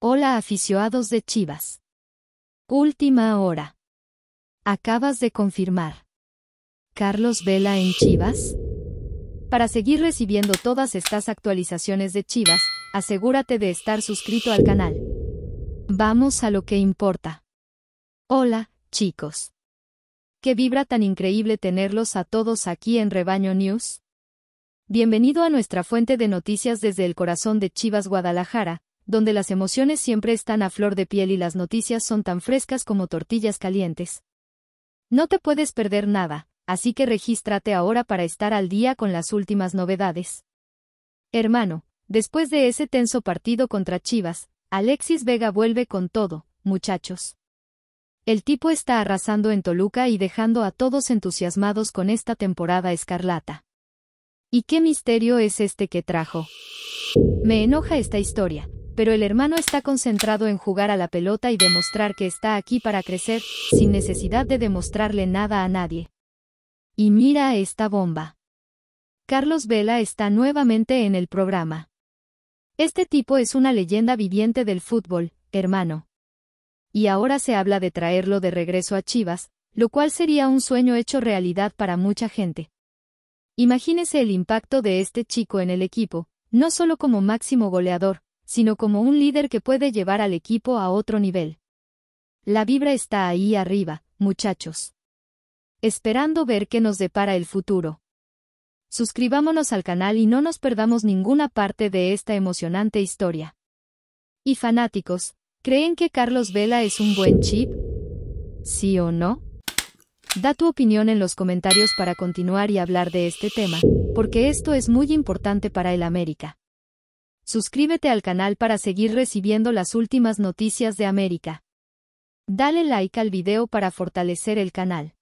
Hola aficionados de Chivas. Última hora. Acabas de confirmar. Carlos Vela en Chivas. Para seguir recibiendo todas estas actualizaciones de Chivas, asegúrate de estar suscrito al canal. Vamos a lo que importa. Hola, chicos. Qué vibra tan increíble tenerlos a todos aquí en Rebaño News. Bienvenido a nuestra fuente de noticias desde el corazón de Chivas Guadalajara, donde las emociones siempre están a flor de piel y las noticias son tan frescas como tortillas calientes. No te puedes perder nada, así que regístrate ahora para estar al día con las últimas novedades. Hermano, después de ese tenso partido contra Chivas, Alexis Vega vuelve con todo, muchachos. El tipo está arrasando en Toluca y dejando a todos entusiasmados con esta temporada escarlata. ¿Y qué misterio es este que trajo? Me enoja esta historia, pero el hermano está concentrado en jugar a la pelota y demostrar que está aquí para crecer, sin necesidad de demostrarle nada a nadie. Y mira esta bomba. Carlos Vela está nuevamente en el programa. Este tipo es una leyenda viviente del fútbol, hermano. Y ahora se habla de traerlo de regreso a Chivas, lo cual sería un sueño hecho realidad para mucha gente. Imagínese el impacto de este chico en el equipo, no solo como máximo goleador, sino como un líder que puede llevar al equipo a otro nivel. La vibra está ahí arriba, muchachos. Esperando ver qué nos depara el futuro. Suscribámonos al canal y no nos perdamos ninguna parte de esta emocionante historia. Y fanáticos, ¿creen que Carlos Vela es un buen chip? ¿Sí o no? Da tu opinión en los comentarios para continuar y hablar de este tema, porque esto es muy importante para el América. Suscríbete al canal para seguir recibiendo las últimas noticias de América. Dale like al video para fortalecer el canal.